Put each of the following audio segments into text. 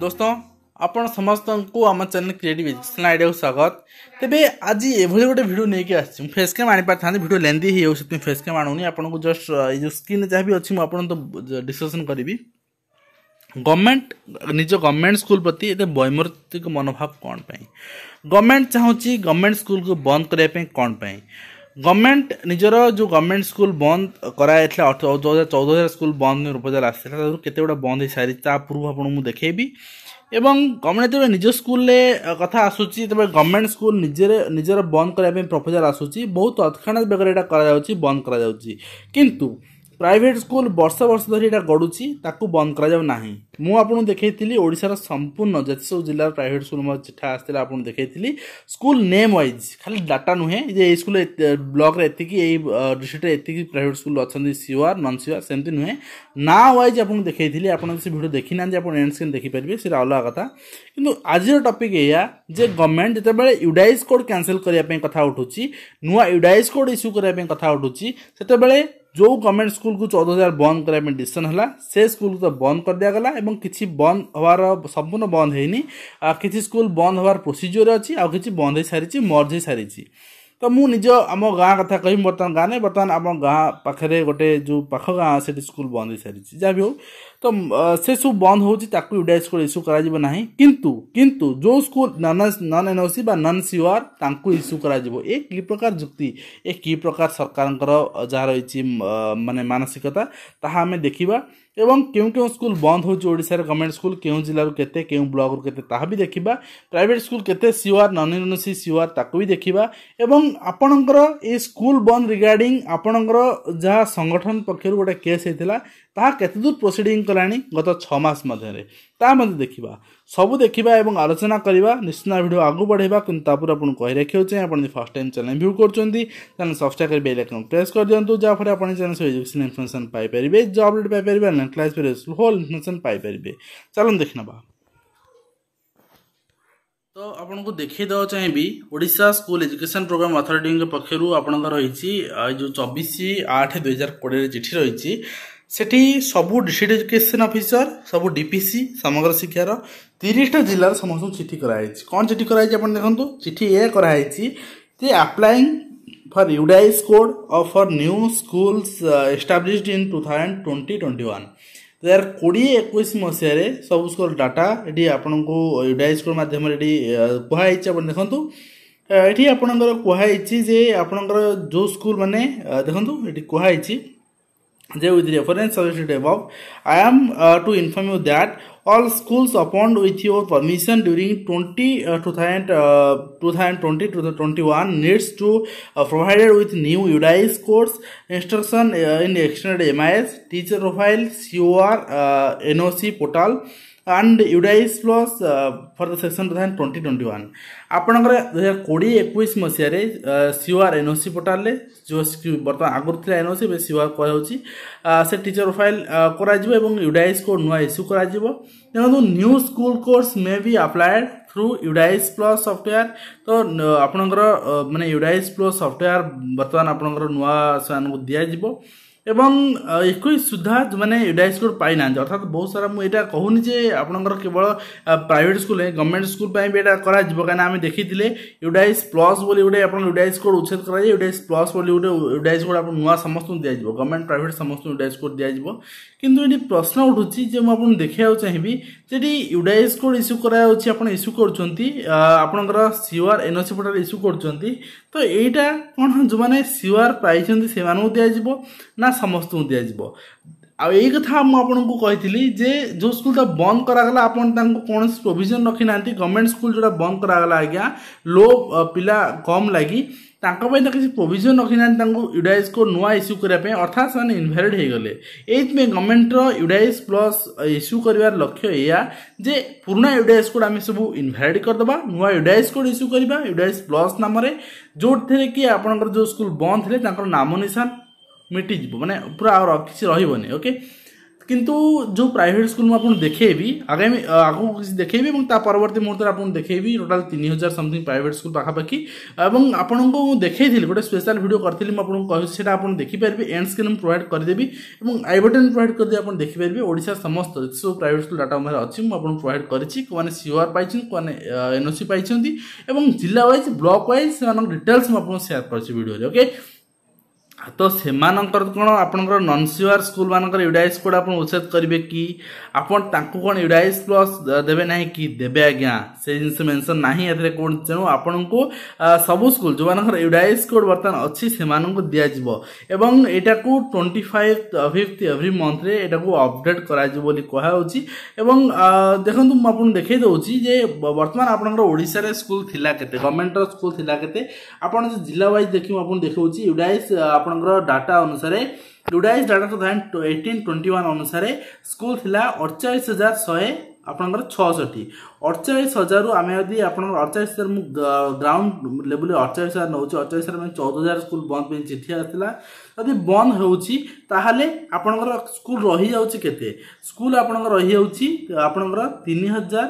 दोस्तों आपण समस्त आम चैनल क्रिएटिव एजुकेशन आइडिया को स्वागत तेरे आज एभली गोटे भिड नहीं आस फेस क्रेम आनी पारि था भिड लेंदी हो फेस क्रेम आणुनी आपको जस्ट ये स्क्रीन जहाँ भी अच्छी मुझे तो डिस्कसन करी ଗଭର୍ଣ୍ଣମେଣ୍ଟ ନିଜ ଗଭର୍ଣ୍ଣମେଣ୍ଟ ସ୍କୁଲ ପ୍ରତି ଏତେ ବୈମୃତିକ ମନୋଭାବ କ'ଣ ପାଇଁ ଗଭର୍ଣ୍ଣମେଣ୍ଟ ଚାହୁଁଛି ଗଭର୍ଣ୍ଣମେଣ୍ଟ ସ୍କୁଲକୁ ବନ୍ଦ କରିବା ପାଇଁ କ'ଣ ପାଇଁ ଗଭର୍ଣ୍ଣମେଣ୍ଟ ନିଜର ଯେଉଁ ଗଭର୍ଣ୍ଣମେଣ୍ଟ ସ୍କୁଲ ବନ୍ଦ କରାଯାଇଥିଲା ଚଉଦ ହଜାର ଚଉଦ ହଜାର ସ୍କୁଲ ବନ୍ଦ ଉପଜାର ଆସିଥିଲା ତାରୁ କେତେ ଗୁଡ଼ା ବନ୍ଦ ହେଇସାରିଛି ତା ପୂର୍ବ ଆପଣଙ୍କୁ ମୁଁ ଦେଖେଇବି ଏବଂ ଗଭର୍ଣ୍ଣମେଣ୍ଟ ଯେତେବେଳେ ନିଜ ସ୍କୁଲରେ କଥା ଆସୁଛି ଯେତେବେଳେ ଗଭର୍ଣ୍ଣମେଣ୍ଟ ସ୍କୁଲ ନିଜରେ ନିଜର ବନ୍ଦ କରିବା ପାଇଁ ପ୍ରପୋଜାଲ ଆସୁଛି ବହୁତ ତତ୍କ୍ଷଣାତ ବେଗରେ ଏଇଟା କରାଯାଉଛି ବନ୍ଦ କରାଯାଉଛି କିନ୍ତୁ ପ୍ରାଇଭେଟ୍ ସ୍କୁଲ ବର୍ଷ ବର୍ଷ ଧରି ଏଇଟା ଗଡ଼ୁଛି ତାକୁ ବନ୍ଦ କରାଯାଉ ନାହିଁ ମୁଁ ଆପଣଙ୍କୁ ଦେଖାଇଥିଲି ଓଡ଼ିଶାର ସମ୍ପୂର୍ଣ୍ଣ ଯେତେ ସବୁ ଜିଲ୍ଲାର ପ୍ରାଇଭେଟ୍ ସ୍କୁଲ ମୋର ଚିଠା ଆସିଥିଲା ଆପଣଙ୍କୁ ଦେଖାଇଥିଲି ସ୍କୁଲ ନେମ୍ ୱାଇଜ୍ ଖାଲି ଡାଟା ନୁହେଁ ଯେ ଏଇ ସ୍କୁଲ ବ୍ଲକରେ ଏତିକି ଏଇ ଡିଷ୍ଟ୍ରିକ୍ଟରେ ଏତିକି ପ୍ରାଇଭେଟ୍ ସ୍କୁଲ ଅଛନ୍ତି ସିଓଆର୍ ନନ୍ ସିଓଆର୍ ସେମିତି ନୁହେଁ ନା ୱାଇଜ୍ ଆପଣଙ୍କୁ ଦେଖାଇଥିଲି ଆପଣ ସେ ଭିଡ଼ିଓ ଦେଖିନାହାନ୍ତି ଆପଣ ଏଣ୍ଡ ସ୍କ୍ରିନ୍ ଦେଖିପାରିବେ ସେଇଟା ଅଲଗା କଥା କିନ୍ତୁ ଆଜିର ଟପିକ୍ ଏଇଆ ଯେ ଗଭର୍ଣ୍ଣମେଣ୍ଟ ଯେତେବେଳେ ୟୁଡାଇଜ୍ କୋଡ଼୍ କ୍ୟାନସେଲ୍ କରିବା ପାଇଁ କଥା ଉଠୁଛି ନୂଆ ୟୁଡାଇଜ୍ କୋଡ଼୍ ଇସ୍ୟୁ କରିବା ପାଇଁ କଥା ଉଠୁଛି ସେତେବେଳେ जो गवर्नमेंट स्कूल को चौदह हजार बंद करने डिसीजन है से स्कूल तो बंद कर दिगला और किसी बंद हवार संपूर्ण बंद होनी कि स्कूल बंद हबार प्रोसीजर अच्छी आ कि बंद हो सारी मर्ज हो सारी ତ ମୁଁ ନିଜ ଆମ ଗାଁ କଥା କହିବି ବର୍ତ୍ତମାନ ଗାଁ ନାହିଁ ବର୍ତ୍ତମାନ ଆମ ଗାଁ ପାଖରେ ଗୋଟେ ଯେଉଁ ପାଖ ଗାଁ ସେଠି ସ୍କୁଲ ବନ୍ଦ ହୋଇସାରିଛି ଯାହା ବି ହେଉ ତ ସେସବୁ ବନ୍ଦ ହେଉଛି ତାକୁ ୟୁଡାଇଜ୍ କରି ଇସ୍ୟୁ କରାଯିବ ନାହିଁ କିନ୍ତୁ କିନ୍ତୁ ଯେଉଁ school non N O C ବା ନନ୍ ସି ଆର୍ ତାଙ୍କୁ ଇସ୍ୟୁ କରାଯିବ ଏ କି ପ୍ରକାର ଯୁକ୍ତି ଏ କି ପ୍ରକାର ସରକାରଙ୍କର ଯାହା ରହିଛି ମାନେ ମାନସିକତା ତାହା ଆମେ ଦେଖିବା এবং কেউ কেউ স্কুল বন্ধ হচ্ছে ওড়িশার গভর্নমেন্ট স্কুল কেউ জেলার কেতে কেউ ব্লকর কেতে তাহা বি দেখা প্রাইভেট স্কুল কেতে সিওআর নন ইউনিভার্সি সিওআর তাকে বি দেখা এবং আপনার এই স্কুল বন্ধ রিগার্ডিং আপনার যা সংগঠন পক্ষ গোটে কেস হয়েছিল ତାହା କେତେଦୂର ପ୍ରୋସିଡ଼ିଂ କଲାଣି ଗତ ଛଅ ମାସ ମଧ୍ୟରେ ତାହା ମଧ୍ୟ ଦେଖିବା ସବୁ ଦେଖିବା ଏବଂ ଆଲୋଚନା କରିବା ନିଶ୍ଚିତ ଭିଡ଼ିଓ ଆଗକୁ ବଢ଼େଇବା କିନ୍ତୁ ତା ପୂର୍ବରୁ ଆପଣଙ୍କୁ କହି ରଖିହେଉଛି ଆପଣ ଯଦି ଫାର୍ଷ୍ଟ ଟାଇମ୍ ଚ୍ୟାନେଲ୍ ଭ୍ୟୁ କରୁଛନ୍ତି ତାହେଲେ ସବସ୍କ୍ରାଇବ୍ କରି ବେଲ୍ ଆକାଉଣ୍ଟ ପ୍ରେସ୍ କରିଦିଅନ୍ତୁ ଯାହାଫଳରେ ଆପଣ ଚ୍ୟାନେଲ୍ ସବୁ ଏଜୁକେସନ୍ ଇନଫର୍ମେସନ୍ ପାଇପାରିବେ ଜବ୍ ଅପଡ଼େଟ୍ ପାଇପାରିବେ ଅନଲାଇନ୍ କ୍ଲାସ୍ ପାରିବେ ହୋଲ୍ ଇନଫର୍ମେସନ୍ ପାଇପାରିବେ ଚାଲନ୍ତୁ ଦେଖିନେବା ତ ଆପଣଙ୍କୁ ଦେଖାଇ ଦେବାକୁ ଚାହିଁବି ଓଡ଼ିଶା ସ୍କୁଲ ଏଜୁକେସନ୍ ପ୍ରୋଗ୍ରାମ୍ ଅଥରିଟିଙ୍କ ପକ୍ଷରୁ ଆପଣଙ୍କର ରହିଛି ଏ ଯେଉଁ ଚବିଶ ଆଠ ଦୁଇହଜାର କୋଡ଼ିଏରେ ଚିଠି ରହିଛି সেটি সবু ডিস্ট্রিক্ট এজুকেশন অফিসর সবু ডিপিসি সমগ্র শিক্ষার তিরিশটা জেলার সমস্ত চিঠি করা হয়েছে কোন চিঠি করা হয়েছে আপনার দেখুন চিঠি এ করা হয়েছে যে applying for UDISE code of for new schools established in two thousand twenty twenty one ଦୁଇ ହଜାର କୋଡ଼ିଏ ଏକୋଇଶ ମସିହାରେ ସବୁ ସ୍କୋର ଡାଟା ଏଠି ଆପଣଙ୍କୁ ୟୁଡାଇଜ୍ ସ୍କୋର ମାଧ୍ୟମରେ ଏଠି uh, କୁହାହେଇଛି ଆପଣ ଦେଖନ୍ତୁ uh, ଏଠି ଆପଣଙ୍କର କୁହାହେଇଛି ଯେ ଆପଣଙ୍କର ଯେଉଁ ସ୍କୁଲ ମାନେ uh, ଦେଖନ୍ତୁ ଏଠି କୁହାହେଇଛି There with reference suggested above, I am uh, to inform you that all schools opened with your permission during 20 uh, 2000, uh, 2020 2021 needs to uh, provided with new UDIS course instruction uh, in extended MIS teacher profile COR uh, NOC portal and UDISE plus for the section two thousand twenty twenty one ଆପଣଙ୍କର ଦୁଇହଜାର କୋଡ଼ିଏ ଏକୋଇଶ ମସିହାରେ COR NOC ପୋର୍ଟାଲରେ ଯେଉଁ ବର୍ତ୍ତମାନ ଆଗରୁ ଥିଲା ଏନ୍ଓସି ଏବେ ସିଓଆର୍ କୁହାଯାଉଛି ସେ ଟିଚର୍ ଫାଇଲ୍ କରାଯିବ ଏବଂ ୟୁଡାଇସ୍ କୋଡ୍ ନୂଆ ଇସ୍ୟୁ କରାଯିବ ଦେଖନ୍ତୁ new school codes may be applied through UDISE plus software ତ ଆପଣଙ୍କର ମାନେ ୟୁଡାଇସ୍ ପ୍ଲସ୍ ସଫ୍ଟୱେୟାର ବର୍ତ୍ତମାନ ଆପଣଙ୍କର ନୂଆ ସେମାନଙ୍କୁ ଦିଆଯିବ এবং একুশ সুদ্ধা মানে ইউডাই স্কোর পাই না অর্থাৎ বহু সারা মু এটা কুনি যে আপনার কেবল প্রাইভেট স্কুল গভর্নমেন্ট স্কুল পাই এটা করা কেন আমি দেখিলে ইউডাইস প্লস বলে গোটে আপনার ইউডাই স্কোর উচ্ছেদ করা যায় ইউডাইস প্লস বলে গোটে ইউডাই স্কোর আপনার নূয়া সমস্ত দিয়া যাব গভর্নমেন্ট প্রাইভেট সমস্ত ইউডাই স্কোর দিয়া যাব কিন্তু এটি প্রশ্ন উঠুছি যে মু আপনার দেখা চাহিবি যেটি ইউডাই স্কোর ইস্যু করা যাচ্ছে আপনার ইস্যু করছেন আপনার সিওআর এনওসি পোর্টাল ইস্যু করছেন তো এইটা কোণ যে সিওআর পাইছেন সেমানু দিয়া যাব না ସମସ୍ତଙ୍କୁ ଦିଆଯିବ ଆଉ ଏଇ କଥା ମୁଁ ଆପଣଙ୍କୁ କହିଥିଲି ଯେ ଯେଉଁ ସ୍କୁଲଟା ବନ୍ଦ କରାଗଲା ଆପଣ ତାଙ୍କୁ କୌଣସି ପ୍ରୋଭିଜନ୍ ରଖିନାହାନ୍ତି ଗଭର୍ଣ୍ଣମେଣ୍ଟ ସ୍କୁଲ ଯେଉଁଟା ବନ୍ଦ କରାଗଲା ଆଜ୍ଞା ଲୋ ପିଲା କମ୍ ଲାଗି ତାଙ୍କ ପାଇଁ ତ କିଛି ପ୍ରୋଭିଜନ୍ ରଖିନାହାନ୍ତି ତାଙ୍କୁ ୟୁଡାଇସ୍କୁ ନୂଆ ଇସ୍ୟୁ କରିବା ପାଇଁ ଅର୍ଥାତ୍ ସେମାନେ ଇନଭାଲିଡ୍ ହେଇଗଲେ ଏଇଥିପାଇଁ ଗଭର୍ଣ୍ଣମେଣ୍ଟର ୟୁଡାଇସ୍ ପ୍ଲସ୍ ଇସ୍ୟୁ କରିବାର ଲକ୍ଷ୍ୟ ଏଇଆ ଯେ ପୁରୁଣା ୟୁଡାଇସ୍ କୋଡ଼୍ ଆମେ ସବୁ ଇନଭାଲିଡ୍ କରିଦେବା ନୂଆ ୟୁଡାଇସ୍ କୋଡ଼୍ ଇସ୍ୟୁ କରିବା ୟୁଡାଇସ୍ ପ୍ଲସ୍ ନାମରେ ଯେଉଁଥିରେ କି ଆପଣଙ୍କର ଯେଉଁ ସ୍କୁଲ ବନ୍ଦ ଥିଲେ ତାଙ୍କର ନାମ ନିଶାନ मिटिज मैंने पूरा किसी रही ओके किंतु जो प्राइवेट स्कूल में आपको देखेबी आगामी आगे किसी परवर्त मुहूर्त में देखेबी टोटाल तीन हजार समथिंग प्राइवेट स्कूल पाखापाखी और आपको देखे देखेली गोटे स्पेशल भिड करी मुझे आप देखिपारे एंड स्क्रीन में प्रोवाइड करदेवी और आई बटन प्रोवाइड करदे आप देखिपारे ओडा समस्त जिस सब प्राइवेट स्कूल डाटा मैं अच्छी मुझे प्रोवैड करी कौन सीओआर पाई कौन एनओसी पाई जिला व्वज ब्लक व्वज डिटेल्स मुझे सेयार करके ତ ସେମାନଙ୍କର କ'ଣ ଆପଣଙ୍କର ନନ୍ ସିଓଆର୍ ସ୍କୁଲମାନଙ୍କର ୟୁଡାଇସ୍ କୋଡ଼୍ ଆପଣ ଉଚ୍ଛେଦ କରିବେ କି ଆପଣ ତାଙ୍କୁ କ'ଣ ୟୁଡାଇସ୍ ପ୍ଲସ୍ ଦେବେ ନାହିଁ କି ଦେବେ ଆଜ୍ଞା ସେ ଜିନିଷ ମେନ୍ସନ୍ ନାହିଁ ଏଥିରେ କ'ଣ ତେଣୁ ଆପଣଙ୍କୁ ସବୁ ସ୍କୁଲ ଯେଉଁମାନଙ୍କର ୟୁଡାଇସ୍ କୋଡ଼୍ ବର୍ତ୍ତମାନ ଅଛି ସେମାନଙ୍କୁ ଦିଆଯିବ ଏବଂ ଏଇଟାକୁ ଟ୍ୱେଣ୍ଟି ଫାଇଭ୍ ଫିଫ୍ଥ ଏଭ୍ରି ମନ୍ଥରେ ଏଇଟାକୁ ଅପଡେଟ୍ କରାଯିବ ବୋଲି କୁହାହେଉଛି ଏବଂ ଦେଖନ୍ତୁ ମୁଁ ଆପଣଙ୍କୁ ଦେଖାଇ ଦେଉଛି ଯେ ବର୍ତ୍ତମାନ ଆପଣଙ୍କର ଓଡ଼ିଶାରେ ସ୍କୁଲ ଥିଲା କେତେ ଗଭର୍ଣ୍ଣମେଣ୍ଟର ସ୍କୁଲ ଥିଲା କେତେ ଆପଣ ଜିଲ୍ଲା ୱାଇଜ୍ ଦେଖି ମୁଁ ଆପଣଙ୍କୁ ଦେଖାଉଛି ୟୁଡାଇସ୍ ଆପଣ ଆପଣଙ୍କର ଡାଟା ଅନୁସାରେ UDISE data two thousand eighteen twenty one ଅନୁସାରେ ସ୍କୁଲ ଥିଲା ଅଡ଼ଚାଳିଶ ହଜାର ଶହେ ଆପଣଙ୍କର ଛଅଷଠି ଅଡ଼ଚାଳିଶ ହଜାରରୁ ଆମେ ଯଦି ଆପଣଙ୍କର ଅଡ଼ଚାଳିଶ ହଜାର ମୁଁ ଗ୍ରାଉଣ୍ଡ ଲେବୁଲ୍ରେ ଅଡ଼ଚାଳିଶ ହଜାର ନେଉଛି ଅଡ଼ଚାଳିଶ ହଜାର ମାନେ ଚଉଦ ହଜାର ସ୍କୁଲ ବନ୍ଦ ପାଇଁ ଚିଠି ଆସିଥିଲା ଯଦି ବନ୍ଦ ହେଉଛି ତାହେଲେ ଆପଣଙ୍କର ସ୍କୁଲ ରହିଯାଉଛି କେତେ ସ୍କୁଲ ଆପଣଙ୍କର ରହିଯାଉଛି ଆପଣଙ୍କର ତିନି ହଜାର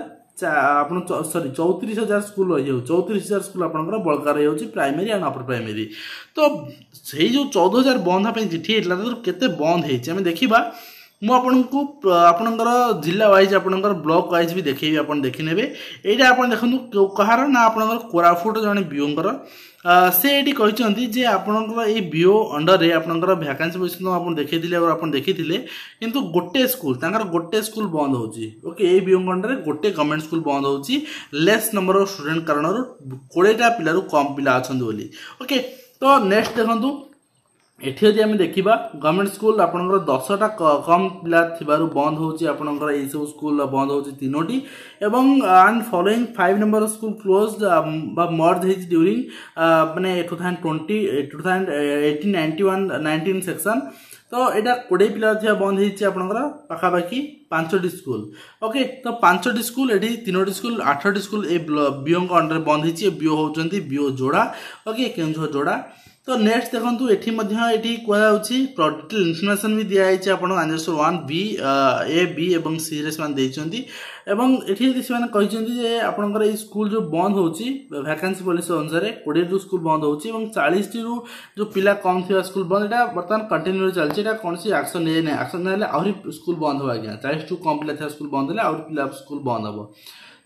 ଆପଣ ସରି ଚଉତିରିଶ ହଜାର ସ୍କୁଲ ରହିଯାଉଛି ଚଉତିରିଶ ହଜାର ସ୍କୁଲ ଆପଣଙ୍କର ବଳକା ରହିଯାଉଛି ପ୍ରାଇମେରୀ ଆଣ୍ଡ ଅପର ପ୍ରାଇମେରୀ ତ ସେଇ ଯେଉଁ ଚଉଦ ହଜାର ବନ୍ଦ ପାଇଁ ଚିଠି ହେଇଥିଲା ତାଦେହରୁ କେତେ ବନ୍ଦ ହେଇଛି ଆମେ ଦେଖିବା ମୁଁ ଆପଣଙ୍କୁ ଆପଣଙ୍କର ଜିଲ୍ଲା ୱାଇଜ୍ ଆପଣଙ୍କର ବ୍ଲକ୍ ୱାଇଜ୍ ବି ଦେଖେଇବି ଆପଣ ଦେଖିନେବେ ଏଇଟା ଆପଣ ଦେଖନ୍ତୁ କାହାର ନା ଆପଣଙ୍କର କୋରାପୁଟ ଜଣେ ବିଓଙ୍କର ସେ ଏଠି କହିଛନ୍ତି ଯେ ଆପଣଙ୍କର ଏଇ ବିଓ ଅଣ୍ଡରରେ ଆପଣଙ୍କର ଭ୍ୟାକାନ୍ସି ପୋଜିସନ୍ ଆପଣ ଦେଖେଇଥିଲେ ଆପଣ ଦେଖିଥିଲେ କିନ୍ତୁ ଗୋଟେ ସ୍କୁଲ ତାଙ୍କର ଗୋଟେ ସ୍କୁଲ ବନ୍ଦ ହେଉଛି ଓକେ ଏଇ ବିଓଙ୍କ ଅଣ୍ଡରରେ ଗୋଟେ ଗଭର୍ଣ୍ଣମେଣ୍ଟ ସ୍କୁଲ ବନ୍ଦ ହେଉଛି ଲେସ୍ ନମ୍ବର ଅଫ୍ ଷ୍ଟୁଡେଣ୍ଟ କାରଣରୁ କୋଡ଼ିଏଟା ପିଲାରୁ କମ୍ ପିଲା ଅଛନ୍ତି ବୋଲି ଓକେ ତ ନେକ୍ସଟ ଦେଖନ୍ତୁ ଏଠି ଯଦି ଆମେ ଦେଖିବା ଗଭର୍ଣ୍ଣମେଣ୍ଟ ସ୍କୁଲ ଆପଣଙ୍କର ଦଶଟା କମ୍ ପିଲା ଥିବାରୁ ବନ୍ଦ ହେଉଛି ଆପଣଙ୍କର ଏଇସବୁ ସ୍କୁଲ ବନ୍ଦ ହେଉଛି ତିନୋଟି ଏବଂ and following five number school close ବା ମର୍ଜ ହେଇଛି ଡ୍ୟୁରିଂ ମାନେ two thousand twenty two thousand eighteen ninety one nineteen section ତ ଏଇଟା କୋଡ଼ିଏ ପିଲା ଥିବା ବନ୍ଦ ହେଇଛି ଆପଣଙ୍କର ପାଖାପାଖି ପାଞ୍ଚଟି ସ୍କୁଲ ଓକେ ତ ପାଞ୍ଚଟି ସ୍କୁଲ ଏଠି ତିନୋଟି ସ୍କୁଲ ଆଠଟି ସ୍କୁଲ ଏ ବିଓଙ୍କ ଅଣ୍ଡରରେ ବନ୍ଦ ହେଇଛି ବିଓ ହେଉଛନ୍ତି ବିଓ ଯୋଡ଼ା ଓକେ କେଉଁଝର ଯୋଡ଼ା তো নেক্সট দেখুন এটি মধ্যে এটি কুযাচ্ছে ডিটেল ইনফরমেশন বি দিয়া হয়েছে আপনার আঞ্জেশ্বর ওয়ান বি এ বি এবং সি রে সে দিয়েছেন এবং এটি সে যে আপনার এই স্কুল যে বন্ধ হচ্ছে ভ্যাকান্সি পলিসি অনুসারে কোড়িয়ে টু স্কুল বন্ধ হচ্ছে এবং চাশটি যে পিলা কম থাকা স্কুল বন্ধ এটা বর্তমান কন্টিনিউ চালছে এটা কোণী আকশন নিয়ে না আকশন নেলে আহরি স্কুল বন্ধ হব আজ্ঞা চাশটি কম পিলা থাকা স্কুল বন্ধ হলে আহরি পিলা স্কুল বন্ধ হব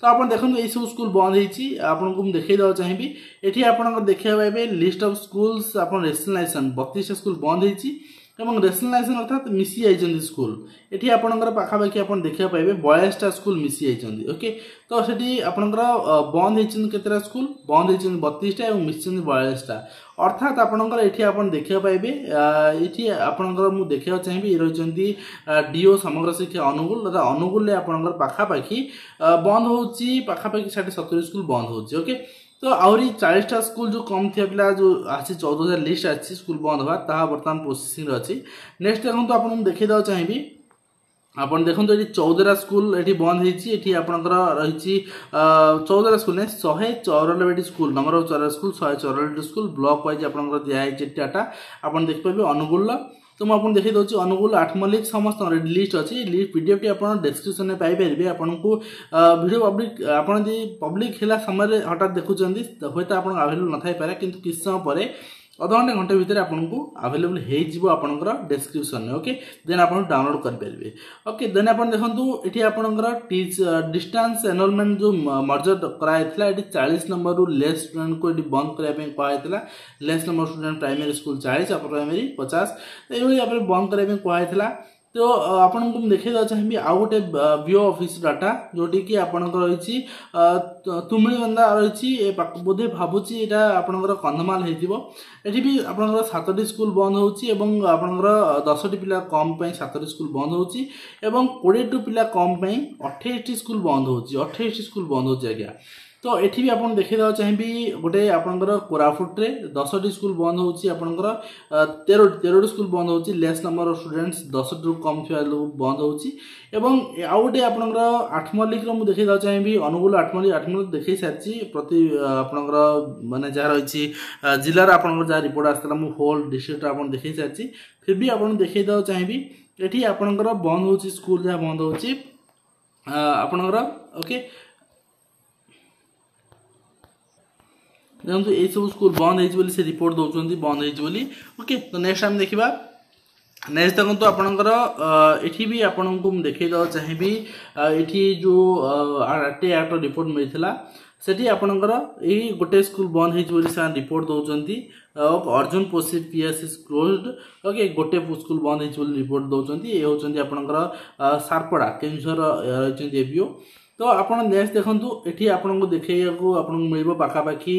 ତ ଆପଣ ଦେଖନ୍ତୁ ଏଇସବୁ ସ୍କୁଲ ବନ୍ଦ ହେଇଛି ଆପଣଙ୍କୁ ମୁଁ ଦେଖାଇ ଦେବାକୁ ଚାହିଁବି ଏଠି ଆପଣଙ୍କର ଦେଖିବାକୁ ପାଇବେ ଲିଷ୍ଟ ଅଫ୍ ସ୍କୁଲ୍ସ ଆପଣ ରେସନାଲାଇଜେସନ୍ ବତିଶଟା ସ୍କୁଲ ବନ୍ଦ ହେଇଛି এবং ରେସନାଲାଇଜେସନ୍ ଅର୍ଥାତ୍ ମିଶି ଯାଇଛନ୍ତି ସ୍କୁଲ ଏଠି ଆପଣଙ୍କର ପାଖାପାଖି ଆପଣ ଦେଖିବାକୁ ପାଇବେ ବୟାଳିଶଟା ସ୍କୁଲ ମିଶି ଯାଇଛନ୍ତି ଓକେ ତ ସେଠି ଆପଣଙ୍କର ବନ୍ଦ ହେଇଛନ୍ତି କେତେଟା ସ୍କୁଲ ବନ୍ଦ ହେଇଛନ୍ତି ବତିଶଟା ଏବଂ ମିଶିଛନ୍ତି ବୟାଳିଶଟା ଅର୍ଥାତ୍ ଆପଣଙ୍କର ଏଠି ଆପଣ ଦେଖିବାକୁ ପାଇବେ ଏଠି ଆପଣଙ୍କର ମୁଁ ଦେଖିବାକୁ ଚାହିଁବି ରହିଛନ୍ତି ଡିଓ ସମଗ୍ର ଶିକ୍ଷା ଅନୁଗୁଳ ତଥା ଅନୁଗୁଳରେ ଆପଣଙ୍କର ପାଖାପାଖି ବନ୍ଦ ହେଉଛି ପାଖାପାଖି ଷାଠିଏ ସତୁରି ସ୍କୁଲ ବନ୍ଦ ହେଉଛି ଓକେ ତ ଆହୁରି ଚାଳିଶଟା ସ୍କୁଲ ଯେଉଁ କମ୍ ଥିବା ପିଲା ଯେଉଁ ଆସିଛି ଚଉଦ ହଜାର ଲିଷ୍ଟ ଆସିଛି ସ୍କୁଲ ବନ୍ଦ ହେବା ତାହା ବର୍ତ୍ତମାନ ପ୍ରୋସେସିଂରେ ଅଛି ନେକ୍ସଟ ଦେଖନ୍ତୁ ଆପଣଙ୍କୁ ଦେଖେଇଦେବାକୁ ଚାହିଁବି ଆପଣ ଦେଖନ୍ତୁ ଏଠି ଚୌଦରା ସ୍କୁଲ ଏଠି ବନ୍ଦ ହେଇଛି ଏଠି ଆପଣଙ୍କର ରହିଛି ଚୌଦରା ସ୍କୁଲ ନାହିଁ ଶହେ ଚଉରାନବେଟି ସ୍କୁଲ ନମ୍ବର ଅଫ୍ ଚଉରା ସ୍କୁଲ ଶହେ ଚଉରାନବେଟି ସ୍କୁଲ ବ୍ଲକ୍ ୱାଇଜ୍ ଆପଣଙ୍କର ଦିଆହେଇଛି ଡାଟା ଆପଣ ଦେଖିପାରିବେ ଅନୁଗୁଳର ତ ମୁଁ ଆପଣଙ୍କୁ ଦେଖେଇ ଦେଉଛି ଅନୁଗୁଳ ଆଠମଲ୍ଲିକ ସମସ୍ତଙ୍କର ଲିଷ୍ଟ ଅଛି ଲିଷ୍ଟ ପିଡ଼ିଏଫ୍ଟି ଆପଣ ଡେସ୍କ୍ରିପସନ୍ରେ ପାଇପାରିବେ ଆପଣଙ୍କୁ ଭିଡ଼ିଓ ପବ୍ଲିକ୍ ଆପଣ ଯଦି ପବ୍ଲିକ୍ ହେଲା ସମୟରେ ହଠାତ୍ ଦେଖୁଛନ୍ତି ହୁଏତ ଆପଣ ଆଭେଲେବୁଲ୍ ନଥାଇପାରେ କିନ୍ତୁ କିଛି ସମୟ ପରେ ଅଧଘଣ୍ଟେ ଘଣ୍ଟେ ଭିତରେ ଆପଣଙ୍କୁ ଆଭେଲେବୁଲ୍ ହେଇଯିବ ଆପଣଙ୍କର ଡେସ୍କ୍ରିପ୍ସନ୍ରେ ଓକେ ଦେନ୍ ଆପଣ ଡାଉନଲୋଡ଼୍ କରିପାରିବେ ଓକେ ଦେନ୍ ଆପଣ ଦେଖନ୍ତୁ ଏଠି ଆପଣଙ୍କର ଡିଷ୍ଟାନ୍ସ ଏନରୋଲମେଣ୍ଟ ଯେଉଁ ମର୍ଜର କରାଯାଇଥିଲା ଏଠି ଚାଳିଶ ନମ୍ବରରୁ ଲେସ୍ ଷ୍ଟୁଡେଣ୍ଟକୁ ଏଠି ବନ୍ଦ କରିବା ପାଇଁ କୁହାଯାଇଥିଲା less number student primary school ଚାଳିଶ ଅପର ପ୍ରାଇମେରୀ ପଚାଶ ଏଇଭଳି ଭାବରେ ବନ୍ଦ କରିବା ପାଇଁ କୁହାଯାଇଥିଲା তো ଆପଣଙ୍କୁ ମୁଁ ଦେଖେଇ ଦେବାକୁ ଚାହିଁବି ଆଉ ଗୋଟେ ଭିଓ ଅଫିସ୍ ଡାଟା ଯେଉଁଠିକି ଆପଣଙ୍କର ରହିଛି ତୁମିଳିବନ୍ଦା ରହିଛି ବୋଧେ ଭାବୁଛି ଏଇଟା ଆପଣଙ୍କର କନ୍ଧମାଳ ହେଇଥିବ ଏଠି ବି ଆପଣଙ୍କର ସାତଟି ସ୍କୁଲ ବନ୍ଦ ହେଉଛି ଏବଂ ଆପଣଙ୍କର ଦଶଟି ପିଲା କମ୍ ପାଇଁ ସାତଟି ସ୍କୁଲ ବନ୍ଦ ହେଉଛି ଏବଂ କୋଡ଼ିଏଟି ପିଲା କମ୍ ପାଇଁ ଅଠେଇଶଟି ସ୍କୁଲ ବନ୍ଦ ହେଉଛି ଅଠେଇଶଟି ସ୍କୁଲ ବନ୍ଦ ହେଉଛି ଆଜ୍ଞା ତ ଏଠି ବି ଆପଣ ଦେଖେଇଦେବାକୁ ଚାହିଁବି ଗୋଟେ ଆପଣଙ୍କର କୋରାପୁଟରେ ଦଶଟି ସ୍କୁଲ ବନ୍ଦ ହେଉଛି ଆପଣଙ୍କର ତେରଟି ତେରଟି ସ୍କୁଲ ବନ୍ଦ ହେଉଛି ଲେସ୍ ନମ୍ବର ଅଫ୍ ଷ୍ଟୁଡେଣ୍ଟସ୍ ଦଶଟିରୁ କମ୍ ଥିବା ବନ୍ଦ ହେଉଛି ଏବଂ ଆଉ ଗୋଟେ ଆପଣଙ୍କର ଆଠମଲ୍ଲିକର ମୁଁ ଦେଖେଇଦେବାକୁ ଚାହିଁବି ଅନୁଗୁଳ ଆଠମଲ୍ଲିକ ଆଠମଲ୍ଲିକ ଦେଖେଇ ସାରିଛି ପ୍ରତି ଆପଣଙ୍କର ମାନେ ଯାହା ରହିଛି ଜିଲ୍ଲାର ଆପଣଙ୍କର ଯାହା ରିପୋର୍ଟ ଆସିଥିଲା ମୁଁ ହୋଲ୍ ଡିଷ୍ଟ୍ରିକ୍ଟରେ ଆପଣ ଦେଖେଇ ସାରିଛି ଫିର୍ ବି ଆପଣ ଦେଖେଇଦେବାକୁ ଚାହିଁବି ଏଠି ଆପଣଙ୍କର ବନ୍ଦ ହେଉଛି ସ୍କୁଲ ଯାହା ବନ୍ଦ ହେଉଛି ଆପଣଙ୍କର ଓକେ ଦେଖନ୍ତୁ ଏଇସବୁ ସ୍କୁଲ ବନ୍ଦ ହେଇଛି ବୋଲି ସେ ରିପୋର୍ଟ ଦେଉଛନ୍ତି ବନ୍ଦ ହେଇଛି ବୋଲି ଓକେ ତ ନେକ୍ସଟ ଆମେ ଦେଖିବା ନେକ୍ସଟ ଦେଖନ୍ତୁ ଆପଣଙ୍କର ଏଠି ବି ଆପଣଙ୍କୁ ମୁଁ ଦେଖେଇ ଦେବାକୁ ଚାହିଁବି ଏଠି ଯେଉଁ ଆର୍ଟି ଆକ୍ଟର ରିପୋର୍ଟ ମିଳିଥିଲା ସେଠି ଆପଣଙ୍କର ଏଇ ଗୋଟେ ସ୍କୁଲ ବନ୍ଦ ହେଇଛି ବୋଲି ସେମାନେ ରିପୋର୍ଟ ଦେଉଛନ୍ତି Arjun Poshi PS is closed okay ଗୋଟେ ସ୍କୁଲ ବନ୍ଦ ହେଇଛି ବୋଲି ରିପୋର୍ଟ ଦେଉଛନ୍ତି ଏ ହେଉଛନ୍ତି ଆପଣଙ୍କର ସାର୍ପଡ଼ା କେନ୍ଦୁଝର ରହିଛନ୍ତି ଏବିଓ ତ ଆପଣ ନେକ୍ସଟ ଦେଖନ୍ତୁ ଏଠି ଆପଣଙ୍କୁ ଦେଖେଇବାକୁ ଆପଣଙ୍କୁ ମିଳିବ ପାଖାପାଖି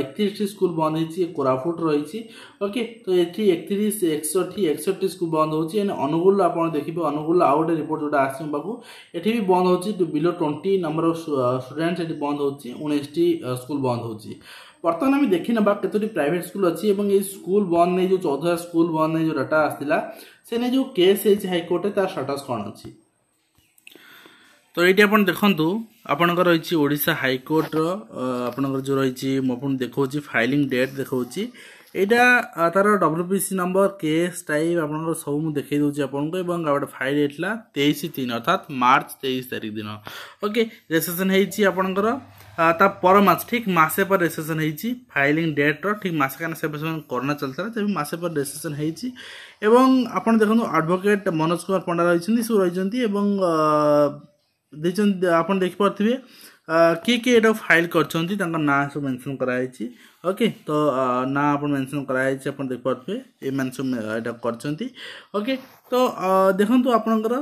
ଏକତିରିଶଟି ସ୍କୁଲ ବନ୍ଦ ହେଇଛି କୋରାପୁଟ ରହିଛି ଓକେ ତ ଏଠି ଏକତିରିଶ ଏକଷଠି ଏକଷଠି ସ୍କୁଲ ବନ୍ଦ ହେଉଛି ଏଣ୍ଡ ଅନୁଗୁଳ ଆପଣ ଦେଖିବେ ଅନୁଗୁଳ ଆଉ ଗୋଟେ ରିପୋର୍ଟ ଯେଉଁଟା ଆସିବ ପାଖକୁ ଏଠି ବି ବନ୍ଦ ହେଉଛି ବିଲୋ ଟ୍ୱେଣ୍ଟି ନମ୍ବର ଷ୍ଟୁଡେଣ୍ଟ ସେଠି ବନ୍ଦ ହେଉଛି ଉଣେଇଶଟି ସ୍କୁଲ ବନ୍ଦ ହେଉଛି ବର୍ତ୍ତମାନ ଆମେ ଦେଖିନେବା କେତୋଟି ପ୍ରାଇଭେଟ୍ ସ୍କୁଲ ଅଛି ଏବଂ ଏଇ ସ୍କୁଲ ବନ୍ଦ ନେଇ ଯେଉଁ ଚଉଦ ସ୍କୁଲ ବନ୍ଦ ନେଇ ଯେଉଁ ଡାଟା ଆସିଥିଲା ସେ ନେଇ ଯେଉଁ କେସ୍ ହେଇଛି ହାଇକୋର୍ଟରେ ତାର ଷ୍ଟାଟସ୍ କ'ଣ ଅଛି ତ ଏଇଠି ଆପଣ ଦେଖନ୍ତୁ ଆପଣଙ୍କର ରହିଛି ଓଡ଼ିଶା ହାଇକୋର୍ଟର ଆପଣଙ୍କର ଯେଉଁ ରହିଛି ମୁଁ ଆପଣଙ୍କୁ ଦେଖାଉଛି ଫାଇଲିଂ ଡେଟ୍ ଦେଖାଉଛି ଏଇଟା ତାର W P C number case type ଆପଣଙ୍କର ସବୁ ମୁଁ ଦେଖାଇ ଦେଉଛି ଆପଣଙ୍କୁ ଏବଂ ଆଉ ଗୋଟେ ଫାଇଲ୍ ହେଇଥିଲା ତେଇଶ ତିନି ଅର୍ଥାତ୍ ମାର୍ଚ୍ଚ ତେଇଶ ତାରିଖ ଦିନ ଓକେ ରେଜିଷ୍ଟ୍ରେସନ୍ ହେଇଛି ଆପଣଙ୍କର ତା ପର ମାସ ଠିକ୍ ମାସେ ପରେ ରେଜିଷ୍ଟ୍ରେସନ୍ ହେଇଛି ଫାଇଲିଂ ଡେଟ୍ର ଠିକ୍ ମାସେ କାହିଁକିନା ସେ ସେମାନେ କରୋନା ଚାଲିଥିଲା ତେବେ ମାସେ ପରେ ରେଜିଷ୍ଟ୍ରେସନ୍ ହେଇଛି ଏବଂ ଆପଣ ଦେଖନ୍ତୁ ଆଡ଼ଭୋକେଟ୍ ମନୋଜ କୁମାର ପଣ୍ଡା ରହିଛନ୍ତି ସବୁ ରହିଛନ୍ତି ଏବଂ ଦେଇଛନ୍ତି ଆପଣ ଦେଖିପାରୁଥିବେ କିଏ କିଏ ଏଇଟା ଫାଇଲ୍ କରିଛନ୍ତି ତାଙ୍କ ନାଁ ସବୁ ମେନସନ୍ କରାହେଇଛି ଓକେ ତ ନାଁ ଆପଣ ମେନସନ୍ କରାହେଇଛି ଆପଣ ଦେଖିପାରୁଥିବେ ଏମାନେ ସବୁ ଏଇଟା କରିଛନ୍ତି ଓକେ ତ ଦେଖନ୍ତୁ ଆପଣଙ୍କର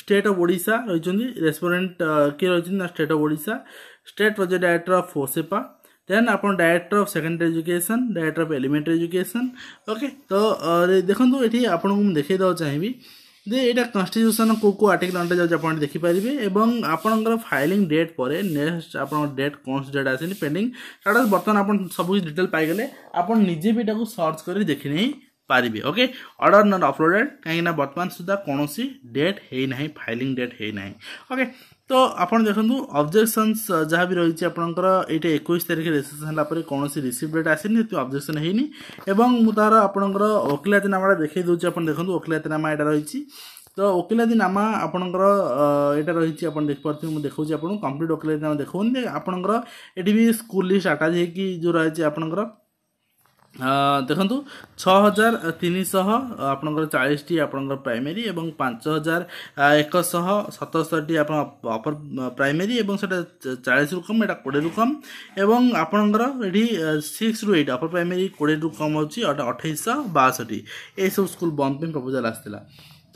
ଷ୍ଟେଟ୍ ଅଫ୍ ଓଡ଼ିଶା ରହିଛନ୍ତି ରେସ୍ପଣ୍ଡେଣ୍ଟ କିଏ ରହିଛନ୍ତି ନା state of Odisha state project director of ଫୋସେପା ଦେନ୍ ଆପଣ director of secondary education director of elementary education okay ତ ଦେଖନ୍ତୁ ଏଠି ଆପଣଙ୍କୁ ମୁଁ ଦେଖାଇ ଦେବାକୁ ଚାହିଁବି ଯେ ଏଇଟା କନଷ୍ଟିଚ୍ୟୁସନ୍ କେଉଁ କେଉଁ ଆର୍ଟିକଲ୍ ଅଣ୍ଡର ଯାଉଛି ଆପଣ ଦେଖିପାରିବେ ଏବଂ ଆପଣଙ୍କର ଫାଇଲିଂ ଡେଟ୍ ପରେ ନେକ୍ସଟ ଆପଣଙ୍କ ଡେଟ୍ କୌଣସି ଡେଟ୍ ଆସିନି ପେଣ୍ଡିଂ ସେଇଟା ବର୍ତ୍ତମାନ ଆପଣ ସବୁ କିଛି ଡିଟେଲ୍ ପାଇଗଲେ ଆପଣ ନିଜେ ବି ଏଟାକୁ ସର୍ଚ୍ଚ କରି ଦେଖିନେଇ ପାରିବେ ଓକେ ଅର୍ଡ଼ର ନଟ୍ ଅପଲୋଡ଼େଡ଼ କାହିଁକିନା ବର୍ତ୍ତମାନ ସୁଦ୍ଧା କୌଣସି ଡେଟ୍ ହେଇନାହିଁ ଫାଇଲିଂ ଡେଟ୍ ହେଇନାହିଁ ଓକେ ତ ଆପଣ ଦେଖନ୍ତୁ ଅବଜେକ୍ସନ୍ସ ଯାହା ବି ରହିଛି ଆପଣଙ୍କର ଏଇଟା ଏକୋଇଶ ତାରିଖରେ ରେଜିଷ୍ଟ୍ରେସନ୍ ହେଲା ପରେ କୌଣସି ରିସିଭ୍ ଡେଟ୍ ଆସିନି ଏଥିପାଇଁ ଅବଜେକ୍ସନ୍ ହେଇନି ଏବଂ ମୁଁ ତାର ଆପଣଙ୍କର ଓକିଲାତିନାମାଟା ଦେଖାଇ ଦେଉଛି ଆପଣ ଦେଖନ୍ତୁ ଓକିଲାତିନାମା ଏଇଟା ରହିଛି ତ ଓକିଲାତିନାମା ଆପଣଙ୍କର ଏଇଟା ରହିଛି ଆପଣ ଦେଖିପାରୁଥିବେ ମୁଁ ଦେଖାଉଛି ଆପଣଙ୍କୁ କମ୍ପ୍ଲିଟ୍ ଓକିଲାତିନାମା ଦେଖାଉନି ଆପଣଙ୍କର ଏଠି ବି ସ୍କୁଲ୍ ଲିଷ୍ଟ ଆଟାଚ୍ ହେଇକି ଯେଉଁ ରହିଛି ଆପଣଙ୍କର ଦେଖନ୍ତୁ ଛଅ ହଜାର ତିନିଶହ ଆପଣଙ୍କର ଚାଳିଶଟି ଆପଣଙ୍କର ପ୍ରାଇମେରୀ ଏବଂ ପାଞ୍ଚ ହଜାର ଏକଶହ ସତସ୍ତରୀଟି ଆପଣ ଅପର ପ୍ରାଇମେରୀ ଏବଂ ସେଇଟା ଚାଳିଶରୁ କମ୍ ଏଇଟା କୋଡ଼ିଏରୁ କମ୍ ଏବଂ ଆପଣଙ୍କର ଏଠି ସିକ୍ସରୁ ଏଇଟ୍ ଅପର ପ୍ରାଇମେରୀ କୋଡ଼ିଏରୁ କମ୍ ହେଉଛି ଅଠେଇଶହ ବାଷଠି ଏଇସବୁ ସ୍କୁଲ ବନ୍ଦ ପାଇଁ ପ୍ରପୋଜାଲ୍ ଆସିଥିଲା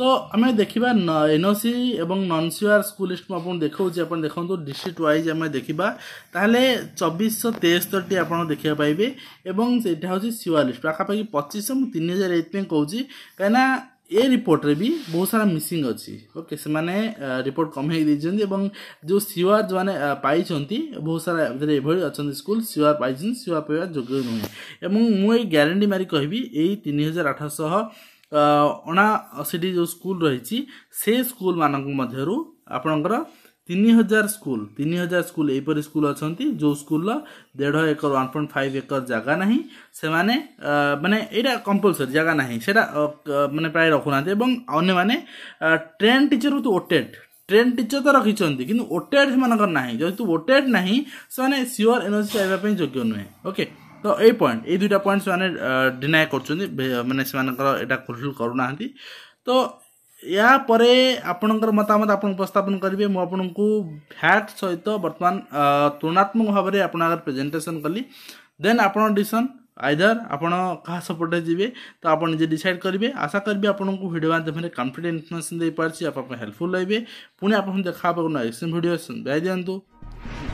ତ ଆମେ ଦେଖିବା ଏନ୍ଓସି ଏବଂ ନନ୍ ସିଓଆର୍ ସ୍କୁଲ ଲିଷ୍ଟ ମୁଁ ଆପଣ ଦେଖାଉଛି ଆପଣ ଦେଖନ୍ତୁ ଡିଷ୍ଟ୍ରିକ୍ଟ ୱାଇଜ୍ ଆମେ ଦେଖିବା ତାହେଲେ ଚବିଶଶହ ତେସ୍ତରିଟି ଆପଣ ଦେଖିବାକୁ ପାଇବେ ଏବଂ ସେଇଟା ହେଉଛି ସିଓଆର୍ ଲିଷ୍ଟ ପାଖାପାଖି ପଚିଶଶହ ମୁଁ ତିନି ହଜାର ଏଇଥିପାଇଁ କହୁଛି କାହିଁକିନା ଏ ରିପୋର୍ଟରେ ବି ବହୁତ ସାରା ମିସିଂ ଅଛି ଓକେ ସେମାନେ ରିପୋର୍ଟ କମେଇ ଦେଇଛନ୍ତି ଏବଂ ଯେଉଁ ସିଓଆର୍ ଯେଉଁମାନେ ପାଇଛନ୍ତି ବହୁତ ସାରା ଭିତରେ ଏଭଳି ଅଛନ୍ତି ସ୍କୁଲ ସିଓଆର୍ ପାଇଛନ୍ତି ସିଓଆର୍ ପାଇବା ଯୋଗ୍ୟ ନୁହେଁ ଏବଂ ମୁଁ ଏଇ ଗ୍ୟାରେଣ୍ଟି ମାରି କହିବି ଏଇ ତିନି ହଜାର ଆଠଶହ ଅଣାଅଶୀଟି ଯେଉଁ ସ୍କୁଲ ରହିଛି ସେ ସ୍କୁଲମାନଙ୍କ ମଧ୍ୟରୁ ଆପଣଙ୍କର ତିନି ହଜାର ସ୍କୁଲ ତିନି ହଜାର ସ୍କୁଲ ଏହିପରି ସ୍କୁଲ ଅଛନ୍ତି ଯେଉଁ ସ୍କୁଲର ଦେଢ଼ acre one point five acre ଜାଗା ନାହିଁ ସେମାନେ ମାନେ ଏଇଟା କମ୍ପଲସରି ଜାଗା ନାହିଁ ସେଇଟା ମାନେ ପ୍ରାୟ ରଖୁନାହାନ୍ତି ଏବଂ ଅନ୍ୟମାନେ train teacher without train teacher ତ ରଖିଛନ୍ତି କିନ୍ତୁ ଓଟେଡ୍ ସେମାନଙ୍କର ନାହିଁ ଯେହେତୁ ଓଟେଡ୍ ନାହିଁ ସେମାନେ ସିଓର ଏନ୍ ଓ ସି ପାଇବା ପାଇଁ ଯୋଗ୍ୟ ନୁହେଁ ଓକେ ତ ଏଇ ପଏଣ୍ଟ ଏଇ ଦୁଇଟା ପଏଣ୍ଟ ସେମାନେ ଡିନାଏ କରୁଛନ୍ତି ମାନେ ସେମାନଙ୍କର ଏଇଟା କନକ୍ଲୁଡ଼ କରୁନାହାନ୍ତି ତ ଏହାପରେ ଆପଣଙ୍କର ମତାମତ ଆପଣ ଉପସ୍ଥାପନ କରିବେ ମୁଁ ଆପଣଙ୍କୁ ଫ୍ୟାକ୍ଟ ସହିତ ବର୍ତ୍ତମାନ ତୁଳନାତ୍ମକ ଭାବରେ ଆପଣଙ୍କ ଆଗରେ ପ୍ରେଜେଣ୍ଟେସନ୍ କଲି ଦେନ୍ ଆପଣ ଡିସିସନ୍ ଆଇଦର ଆପଣ କାହା ସପୋର୍ଟରେ ଯିବେ ତ ଆପଣ ନିଜେ ଡିସାଇଡ଼ କରିବେ ଆଶା କରିବି ଆପଣଙ୍କୁ ଭିଡ଼ିଓ ମାଧ୍ୟମରେ କନଫିଡେଣ୍ଟ ଇନଫର୍ମେସନ୍ ଦେଇପାରିଛି ଆପଣ ହେଲ୍ପଫୁଲ୍ ରହିବେ ପୁଣି ଆପଣଙ୍କୁ ଦେଖା ହେବାକୁ ନୂଆ ଏକ୍ସଟ୍ରିମ୍ ଭିଡ଼ିଓ ଦିଅନ୍ତୁ